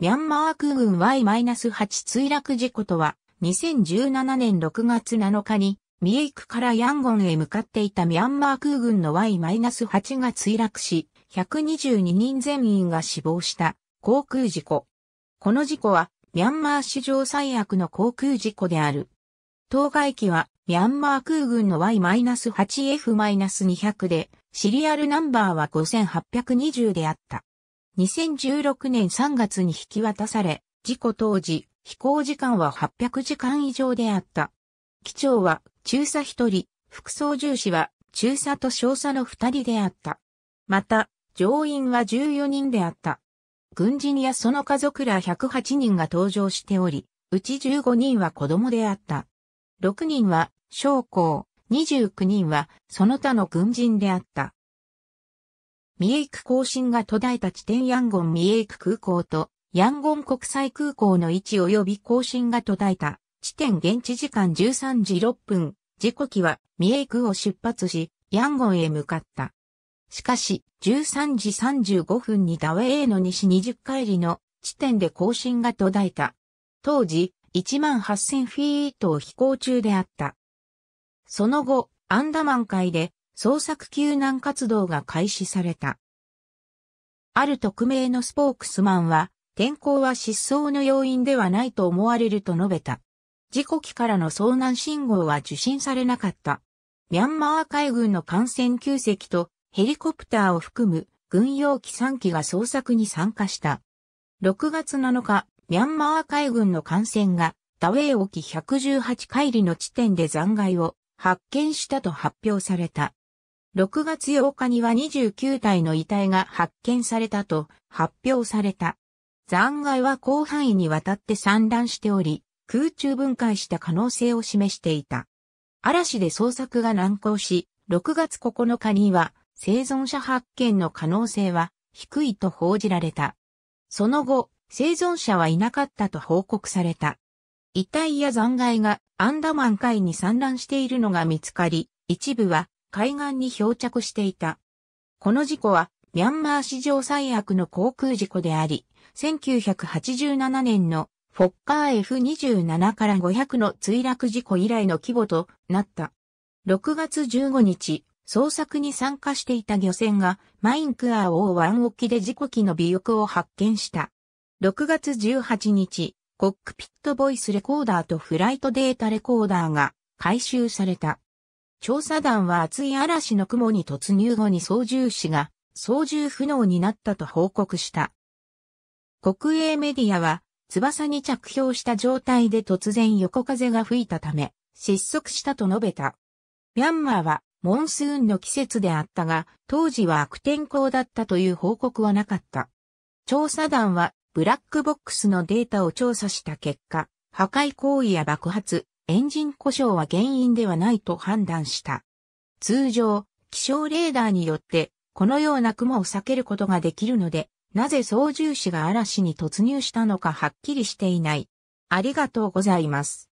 ミャンマー空軍 Y-8 墜落事故とは、2017年6月7日に、ミエイクからヤンゴンへ向かっていたミャンマー空軍の Y-8 が墜落し、122人全員が死亡した航空事故。この事故は、ミャンマー史上最悪の航空事故である。当該機は、ミャンマー空軍の Y-8F-200 で、シリアルナンバーは5820であった。2016年3月に引き渡され、事故当時、飛行時間は800時間以上であった。機長は中佐一人、副操縦士は中佐と少佐の二人であった。また、乗員は14人であった。軍人やその家族ら108人が搭乗しており、うち15人は子供であった。6人は将校、29人はその他の軍人であった。三重区更新が途絶えた地点ヤンゴン三重区空港とヤンゴン国際空港の位置及び更新が途絶えた地点現地時間13時6分、時刻機は三重区を出発し、ヤンゴンへ向かった。しかし、13時35分にダウェイの西20回りの地点で更新が途絶えた。当時、18000フィートを飛行中であった。その後、アンダマン海で捜索救難活動が開始された。ある匿名のスポークスマンは、天候は失踪の要因ではないと思われると述べた。事故機からの遭難信号は受信されなかった。ミャンマー海軍の艦船9隻とヘリコプターを含む軍用機3機が捜索に参加した。6月7日、ミャンマー海軍の艦船がダウェイ沖118海里の地点で残骸を発見したと発表された。6月8日には29体の遺体が発見されたと発表された。残骸は広範囲にわたって散乱しており、空中分解した可能性を示していた。嵐で捜索が難航し、6月9日には生存者発見の可能性は低いと報じられた。その後、生存者はいなかったと報告された。遺体や残骸がアンダマン海に散乱しているのが見つかり、一部は海岸に漂着していた。この事故は、ミャンマー史上最悪の航空事故であり、1987年のフォッカー F27 から500の墜落事故以来の規模となった。6月15日、捜索に参加していた漁船がマインクアーオー沖で事故機の尾翼を発見した。6月18日、コックピットボイスレコーダーとフライトデータレコーダーが回収された。調査団は厚い嵐の雲に突入後に操縦士が操縦不能になったと報告した。国営メディアは翼に着氷した状態で突然横風が吹いたため失速したと述べた。ミャンマーはモンスーンの季節であったが当時は悪天候だったという報告はなかった。調査団はブラックボックスのデータを調査した結果、破壊行為や爆発、エンジン故障は原因ではないと判断した。通常、気象レーダーによって、このような雲を避けることができるので、なぜ操縦士が嵐に突入したのかはっきりしていない。ありがとうございます。